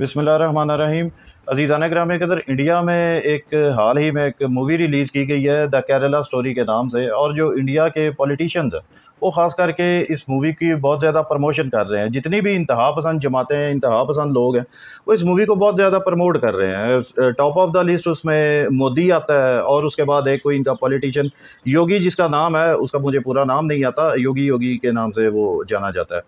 बसमान रहीम ने ग्राम कदर इंडिया में एक हाल ही में एक मूवी रिलीज़ की गई है द केरला स्टोरी के नाम से और जो इंडिया के पॉलिटिशियंस वो ख़ास करके इस मूवी की बहुत ज़्यादा प्रमोशन कर रहे हैं जितनी भी इंतहा पसंद जमातें हैं इंतहा पसंद लोग हैं वो इस मूवी को बहुत ज़्यादा प्रमोट कर रहे हैं टॉप ऑफ द लिस्ट उसमें मोदी आता है और उसके बाद एक कोई इनका पॉलिटिशियन योगी जिसका नाम है उसका मुझे पूरा नाम नहीं आता योगी योगी के नाम से वो जाना जाता है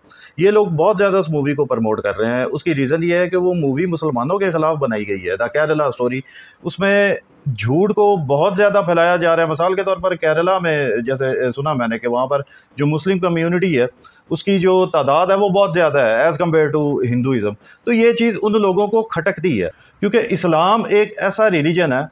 ये लोग बहुत ज़्यादा उस मूवी को प्रमोट कर रहे हैं उसकी रीज़न ये है कि वो मूवी मुसलमानों के ख़िलाफ़ बनाई गई है द केरला स्टोरी उसमें झूठ को बहुत ज़्यादा फैलाया जा रहा है मिसाल के तौर पर केरला में जैसे सुना मैंने कि वहाँ पर जो मुस्लिम कम्यूनिटी है उसकी जो तादाद है वो बहुत ज़्यादा है एज़ कम्पेयर टू हिंदुज़म तो ये चीज़ उन लोगों को खटकती है क्योंकि इस्लाम एक ऐसा रिलीजन है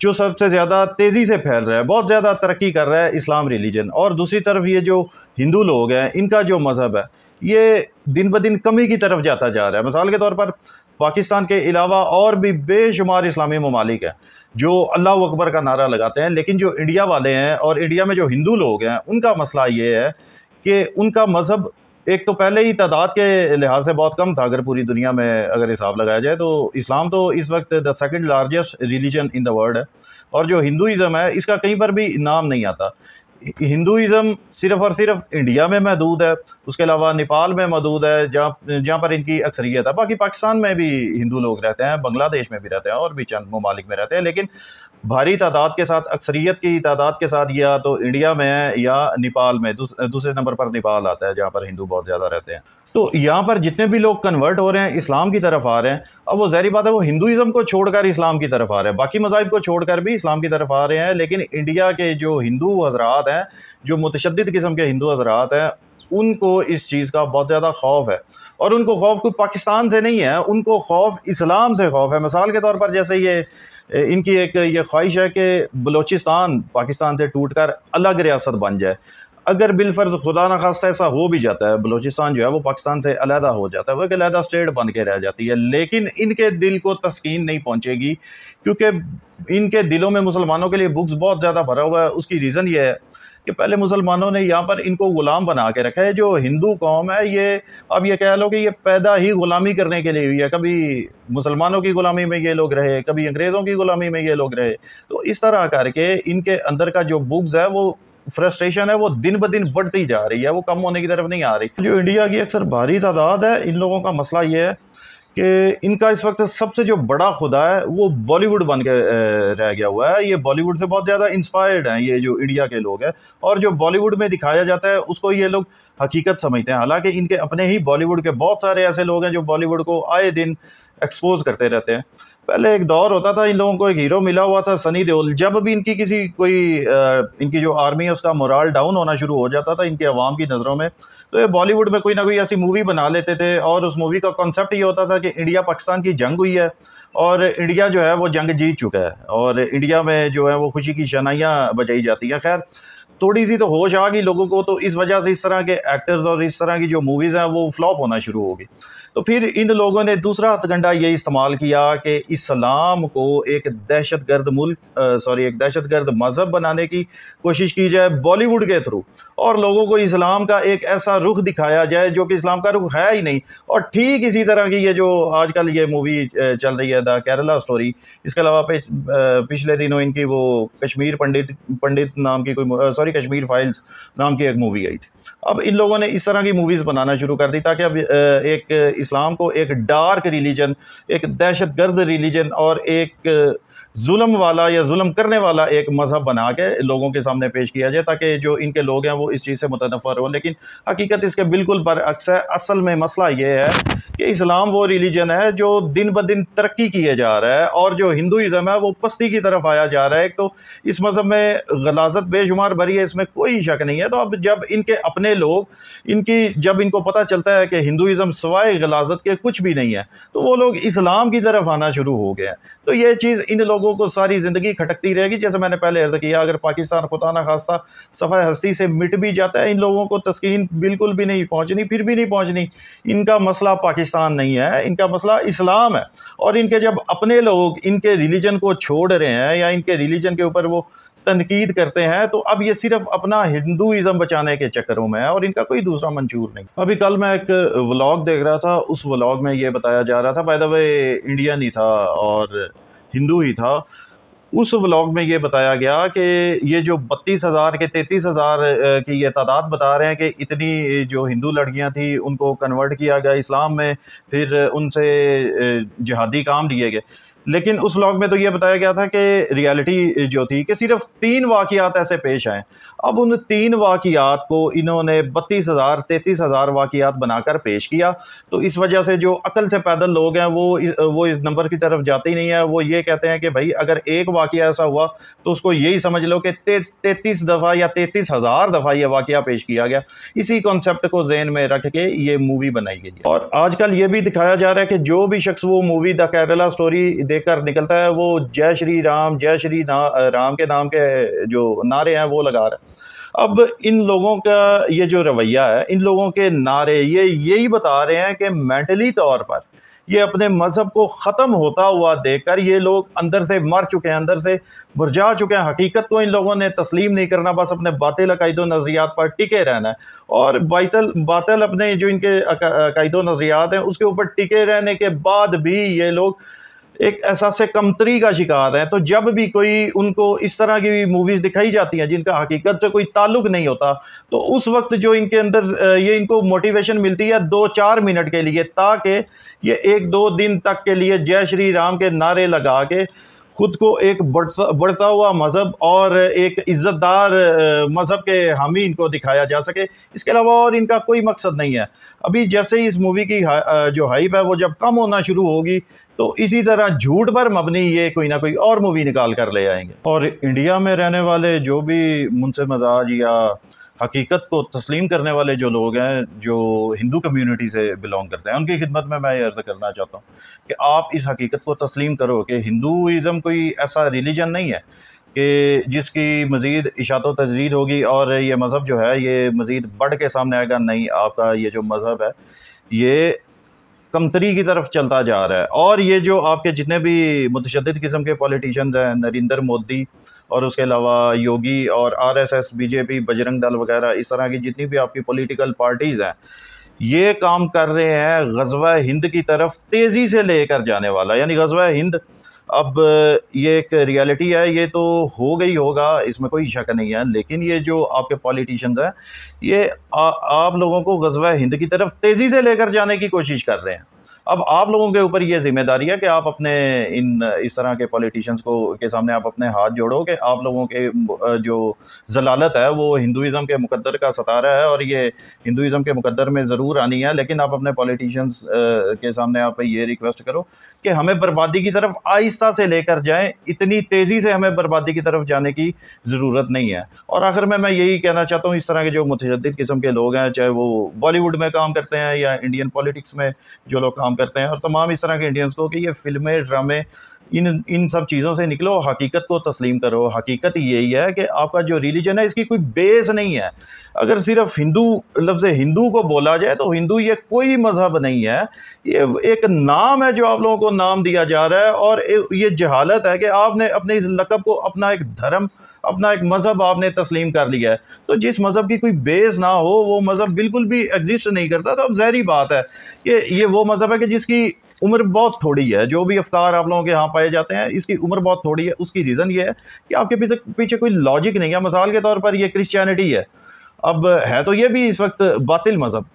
जो सबसे ज़्यादा तेज़ी से फैल रहा है बहुत ज़्यादा तरक्की कर रहा है इस्लाम रिलीजन और दूसरी तरफ ये जो हिंदू लोग हैं इनका जो मज़हब है ये दिन ब दिन कमी की तरफ जाता जा रहा है मिसाल के तौर पर पाकिस्तान के अलावा और भी बेशुमार इस्लामी ममालिक हैं जो अल्लाह अकबर का नारा लगाते हैं लेकिन जो इंडिया वाले हैं और इंडिया में जो हिंदू लोग हैं उनका मसला ये है कि उनका मज़हब एक तो पहले ही तादाद के लिहाज से बहुत कम था अगर पूरी दुनिया में अगर हिसाब लगाया जाए तो इस्लाम तो इस वक्त the second largest religion in the world है और जो हिंदुज़म है इसका कहीं पर भी नाम नहीं आता हिंदुज़म सिर्फ़ और सिर्फ इंडिया में महदूद है उसके अलावा नेपाल में महदूद है जहाँ जहाँ पर इनकी अक्सरियत है बाकी पाकिस्तान में भी हिंदू लोग रहते हैं बांग्लादेश में भी रहते हैं और भी चंद ममालिक में रहते हैं लेकिन भारी तादाद के साथ अक्सरियत की तादाद के साथ या तो इंडिया में है या नेपाल में दूसरे नंबर पर नेपाल आता है जहाँ पर हिंदू बहुत ज़्यादा रहते हैं तो यहाँ पर जितने भी लोग कन्वर्ट हो रहे हैं इस्लाम की तरफ आ रहे हैं अब वो जहरी बात है वो हिंदुज़म को छोड़कर इस्लाम की तरफ आ रहे हैं बाकी मजाहब को छोड़कर भी इस्लाम की तरफ आ रहे हैं लेकिन इंडिया के जो हिंदू हजरात हैं जो मुतद किस्म के हिंदू हजरात हैं उनको इस चीज़ का बहुत ज़्यादा खौफ है और उनको खौफ कोई पाकिस्तान से नहीं है उनको खौफ इस्लाम से खौफ है मिसाल के तौर पर जैसे ये इनकी एक ये ख्वाहिश है कि बलूचिस्तान पाकिस्तान से टूट कर अलग रियासत बन जाए अगर बिलफर्ज खुदा न खास्ता ऐसा हो भी जाता है बलोचिस्तान जो है वो पाकिस्तान से अलहदा हो जाता है वो एक अलहदा स्टेट बन के रह जाती है लेकिन इनके दिल को तस्किन नहीं पहुँचेगी क्योंकि इनके दिलों में मुसलमानों के लिए बुक्स बहुत ज़्यादा भरा हुआ है उसकी रीज़न ये है कि पहले मुसलमानों ने यहाँ पर इनको ग़ुलाम बना के रखा है जो हिंदू कौम है ये अब ये कह लो कि ये पैदा ही ग़ुलामी करने के लिए हुई है कभी मुसलमानों की ग़ुलामी में ये लोग रहे कभी अंग्रेज़ों की ग़ुलामी में ये लोग रहे तो इस तरह करके इनके अंदर का जो बुग्स है वो फ्रस्ट्रेशन है वो दिन ब दिन बढ़ती जा रही है वो कम होने की तरफ नहीं आ रही जो इंडिया की अक्सर भारी तादाद है इन लोगों का मसला ये है कि इनका इस वक्त सबसे जो बड़ा खुदा है वो बॉलीवुड बन के रह गया हुआ है ये बॉलीवुड से बहुत ज़्यादा इंस्पायर्ड हैं ये जो इंडिया के लोग हैं और जो बॉलीवुड में दिखाया जाता है उसको ये लोग हकीकत समझते हैं हालांकि इनके अपने ही बॉलीवुड के बहुत सारे ऐसे लोग हैं जो बॉलीवुड को आए दिन एक्सपोज करते रहते हैं पहले एक दौर होता था इन लोगों को एक हीरो मिला हुआ था सनी देओल जब भी इनकी किसी कोई इनकी जो आर्मी है उसका मोराल डाउन होना शुरू हो जाता था इनकी अवाम की नज़रों में तो ये बॉलीवुड में कोई ना कोई ऐसी मूवी बना लेते थे और उस मूवी का कॉन्सेप्ट ये होता था कि इंडिया पाकिस्तान की जंग हुई है और इंडिया जो है वो जंग जीत चुका है और इंडिया में जो है वो खुशी की शनाइयाँ बजाई जाती हैं खैर थोड़ी सी तो होश आ गई लोगों को तो इस वजह से इस तरह के एक्टर्स और इस तरह की जो मूवीज़ हैं वो फ्लॉप होना शुरू हो गई तो फिर इन लोगों ने दूसरा हथकंडा ये इस्तेमाल किया कि इस्लाम को एक दहशत गर्द मुल्क सॉरी एक दहशत गर्द मज़हब बनाने की कोशिश की जाए बॉलीवुड के थ्रू और लोगों को इस्लाम का एक ऐसा रुख दिखाया जाए जो कि इस्लाम का रुख है ही नहीं और ठीक इसी तरह की ये जो आजकल ये मूवी चल रही है द केरला स्टोरी इसके अलावा पिछले दिनों इनकी वो कश्मीर पंडित पंडित नाम की कोई सॉरी सॉरी कश्मीर फाइल्स नाम की एक मूवी आई थी अब इन लोगों ने इस तरह की मूवीज़ बनाना शुरू कर दी ताकि अब एक इस्लाम को एक डार्क रिलीजन एक दहशत गर्द रिलीजन और एक जुल्म वाला या जुल्म करने वाला एक मज़हब बना के लोगों के सामने पेश किया जाए ताकि जो इनके लोग हैं वो इस चीज़ से मुतनफ़र हों लेकिन हकीकत इसके बिल्कुल बरअक्स है असल में मसला ये है कि इस्लाम वो रिलीजन है जो दिन ब दिन तरक्की किए जा रहा है और जो हिंदुज़म है वो पस्ती की तरफ आया जा रहा है एक तो इस मज़हब में गलाजत बेशुमार भरी है इसमें कोई शक नहीं है तो अब जब इनके अपने लोग इनकी जब इनको पता चलता है कि हिंदुज़म सवाए गलाजत के कुछ भी नहीं है तो वो लोग इस्लाम की तरफ आना शुरू हो गए हैं तो ये चीज़ इन लोगों लोगों को सारी ज़िंदगी खटकती रहेगी जैसे मैंने पहले अर्ज़ किया अगर पाकिस्तान खुदा न सफ़ा हस्ती से मिट भी जाता है इन लोगों को तस्किन बिल्कुल भी नहीं पहुँचनी फिर भी नहीं पहुँचनी इनका मसला पाकिस्तान नहीं है इनका मसला इस्लाम है और इनके जब अपने लोग इनके रिलीजन को छोड़ रहे हैं या इनके रिलीजन के ऊपर वो तनकीद करते हैं तो अब ये सिर्फ अपना हिंदुजम बचाने के चक्करों में है और इनका कोई दूसरा मंजूर नहीं अभी कल मैं एक व्लॉग देख रहा था उस व्लॉग में ये बताया जा रहा था बाय द वे इंडियन ही था और हिंदू ही था उस व्लॉग में ये बताया गया कि ये जो बत्तीस हज़ार के तैंतीस हज़ार की ये तादाद बता रहे हैं कि इतनी जो हिंदू लड़कियां थी उनको कन्वर्ट किया गया इस्लाम में फिर उनसे जहादी काम दिए गए लेकिन उस ब्लॉग में तो ये बताया गया था कि रियलिटी जो थी कि सिर्फ तीन वाकियात ऐसे पेश आए अब उन तीन वाकियात को इन्होंने बत्तीस हज़ार तैंतीस हज़ार वाकियात बनाकर पेश किया तो इस वजह से जो अकल से पैदल लोग हैं वो वो इस नंबर की तरफ जाते ही नहीं है वो ये कहते हैं कि भाई अगर एक वाक़ ऐसा हुआ तो उसको यही समझ लो कि तैतीस दफ़ा या तैतीस हज़ार दफ़ा यह वाक़ पेश किया गया इसी कॉन्सेप्ट को जेन में रख के ये मूवी बनाई गई और आजकल ये भी दिखाया जा रहा है कि जो भी शख्स वो मूवी द केरला स्टोरी देखकर निकलता है वो जय श्री राम जय श्री राम के नाम के जो नारे हैं वो लगा रहा है अब इन लोगों का ये जो रवैया है इन लोगों के नारे ये यही बता रहे हैं कि मेंटली तौर पर ये अपने मज़हब को ख़त्म होता हुआ देखकर ये लोग अंदर से मर चुके हैं अंदर से मुरझा चुके हैं हकीकत को इन लोगों ने तस्लीम नहीं करना बस अपने बातिल अकायद नज़रियात पर टिके रहना है और बातल बातल अपने जो इनके अकायद नज़रियात हैं उसके ऊपर टिके रहने के बाद भी ये लोग एक एहसास कमतरी का शिकार है तो जब भी कोई उनको इस तरह की मूवीज़ दिखाई जाती हैं जिनका हकीकत से कोई ताल्लुक नहीं होता तो उस वक्त जो इनके अंदर ये इनको मोटिवेशन मिलती है दो चार मिनट के लिए ताकि ये एक दो दिन तक के लिए जय श्री राम के नारे लगा के ख़ुद को एक बढ़ता बढ़ता हुआ मज़हब और एक इज़्ज़तदार मज़हब के हामी इनको दिखाया जा सके इसके अलावा और इनका कोई मकसद नहीं है अभी जैसे ही इस मूवी की जो हाइप है वो जब कम होना शुरू होगी तो इसी तरह झूठ पर मबनी ये कोई ना कोई और मूवी निकाल कर ले आएंगे और इंडिया में रहने वाले जो भी मुनसे मजाज या हकीकत को तस्लीम करने वाले जो लोग हैं जो हिंदू कम्युनिटी से बिलोंग करते हैं उनकी खिदमत में मैं ये अर्ज़ करना चाहता हूँ कि आप इस हकीकत को तस्लीम करो कि हिंदुज़म कोई ऐसा रिलीजन नहीं है कि जिसकी मज़ीद इशात व तजरीद होगी और ये मज़हब जो है ये मज़ीद बढ़ के सामने आएगा नहीं आपका ये जो मज़हब है ये कमतरी की तरफ चलता जा रहा है और ये जो आपके जितने भी मुतद किस्म के पॉलिटिशन हैं नरेंद्र मोदी और उसके अलावा योगी और आरएसएस बीजेपी बजरंग दल वगैरह इस तरह की जितनी भी आपकी पॉलिटिकल पार्टीज़ हैं ये काम कर रहे हैं गजवा हिंद की तरफ तेज़ी से लेकर जाने वाला यानी गजवा हिंद अब ये एक रियलिटी है ये तो हो गई होगा इसमें कोई शक नहीं है लेकिन ये जो आपके पॉलिटिशियंस हैं ये आ, आप लोगों को गजवा हिंद की तरफ तेज़ी से लेकर जाने की कोशिश कर रहे हैं अब आप लोगों के ऊपर ये जिम्मेदारी है कि आप अपने इन इस तरह के पॉलिटिशियंस को के सामने आप अपने हाथ जोड़ो कि आप लोगों के जो जलालत है वो हिंदुज़म के मुकद्दर का सतारा है और ये हिंदुज़म के मुकद्दर में ज़रूर आनी है लेकिन आप अपने पॉलिटिशियंस के सामने आप ये रिक्वेस्ट करो कि हमें बर्बादी की तरफ आहिस्ता से लेकर जाएँ इतनी तेज़ी से हमें बर्बादी की तरफ जाने की ज़रूरत नहीं है और आखिर में मैं यही कहना चाहता हूँ इस तरह के जो मुतद किस्म के लोग हैं चाहे वो बॉलीवुड में काम करते हैं या इंडियन पॉलिटिक्स में जो लोग काम करते हैं और तमाम इस तरह के इंडियंस को कि ये फिल्में ड्रामे इन इन सब चीज़ों से निकलो हकीकत को तस्लीम करो हकीकत यही है कि आपका जो रिलीजन है इसकी कोई बेस नहीं है अगर सिर्फ हिंदू लफ्ज़ मतलब हिंदू को बोला जाए तो हिंदू ये कोई मज़हब नहीं है ये एक नाम है जो आप लोगों को नाम दिया जा रहा है और ये जहालत है कि आपने अपने इस लकब को अपना एक धर्म अपना एक मज़हब आपने तस्लीम कर लिया है तो जिस मज़हब की कोई बेस ना हो वो मज़हब बिल्कुल भी एग्जिस्ट नहीं करता तो अब जहरी बात है कि ये वो मज़हब है कि जिसकी उम्र बहुत थोड़ी है जो भी अफकार आप लोगों के यहाँ पाए जाते हैं इसकी उम्र बहुत थोड़ी है उसकी रीज़न ये है कि आपके पीछे पीछे कोई लॉजिक नहीं है मिसाल के तौर पर यह क्रिश्चैनिटी है अब है तो ये भी इस वक्त बातिल मज़हब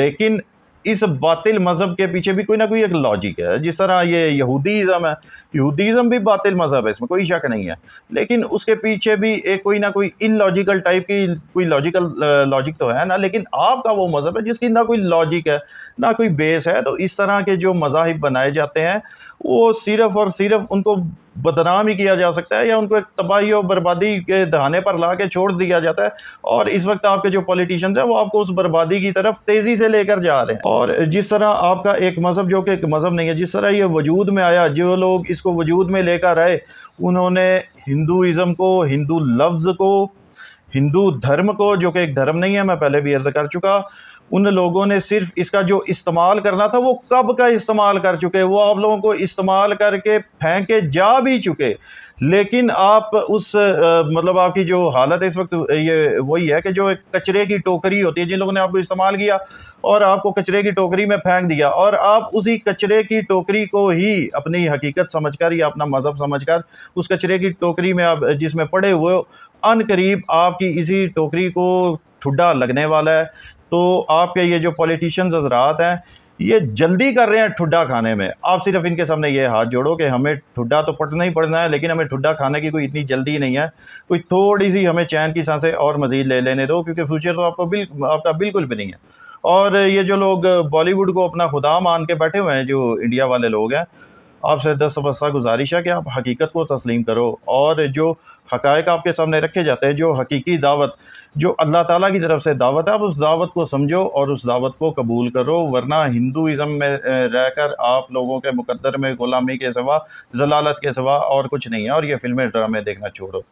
लेकिन इस बातिल मज़हब के पीछे भी कोई ना कोई एक लॉजिक है जिस तरह ये यहूदीज़म है यहूदीज़म भी बातिल मज़हब है इसमें कोई शक नहीं है लेकिन उसके पीछे भी एक कोई ना कोई इन लॉजिकल टाइप की कोई लॉजिकल लॉजिक तो है ना लेकिन आपका वो मज़हब है जिसकी ना कोई लॉजिक है ना कोई बेस है तो इस तरह के जो मजाहब बनाए जाते हैं वो सिर्फ़ और सिर्फ़ उनको बदनाम ही किया जा सकता है या उनको एक तबाही और बर्बादी के दहाने पर ला के छोड़ दिया जाता है और इस वक्त आपके जो पॉलिटिशियंस हैं वो आपको उस बर्बादी की तरफ तेज़ी से लेकर जा रहे हैं और जिस तरह आपका एक मज़हब जो कि एक मज़हब नहीं है जिस तरह ये वजूद में आया जो लोग इसको वजूद में लेकर आए उन्होंने हिंदुज़म को हिंदू लफ्ज़ को हिंदू धर्म को जो कि एक धर्म नहीं है मैं पहले भी अर्ज़ कर चुका उन लोगों ने सिर्फ इसका जो इस्तेमाल करना था वो कब का इस्तेमाल कर चुके वो आप लोगों को इस्तेमाल करके फेंके जा भी चुके लेकिन आप उस आ, मतलब आपकी जो हालत है इस वक्त ये वही है कि जो एक कचरे की टोकरी होती है जिन लोगों ने आपको इस्तेमाल किया और आपको कचरे की टोकरी में फेंक दिया और आप उसी कचरे की टोकरी को ही अपनी हकीकत समझकर या अपना मज़हब समझकर उस कचरे की टोकरी में आप जिसमें पड़े हुए अन करीब आपकी इसी टोकरी को ठुड्डा लगने वाला है तो आपके ये जो पॉलिटिशियंस हजरात हैं ये जल्दी कर रहे हैं ठुड्डा खाने में आप सिर्फ इनके सामने ये हाथ जोड़ो कि हमें ठुड्डा तो पटना ही पड़ना है लेकिन हमें ठुड्डा खाने की कोई इतनी जल्दी नहीं है कोई थोड़ी सी हमें चैन की सांसें और मज़ीद ले लेने दो क्योंकि फ्यूचर तो आपको बिल आपका बिल्कुल भी नहीं है और ये जो लोग बॉलीवुड को अपना खुदा मान के बैठे हुए हैं जो इंडिया वाले लोग हैं आपसे दस बसा गुजारिश है कि आप हकीकत को तस्लीम करो और जो हक आपके सामने रखे जाते हैं जो हकीकी दावत जो अल्लाह ताला की तरफ से दावत है आप उस दावत को समझो और उस दावत को कबूल करो वरना हिंदुज़म में रहकर आप लोगों के मुकद्दर में ग़ुलामी के सिवा जलालत के सिवा और कुछ नहीं है और ये फिल्में ड्रामे देखना छोड़ो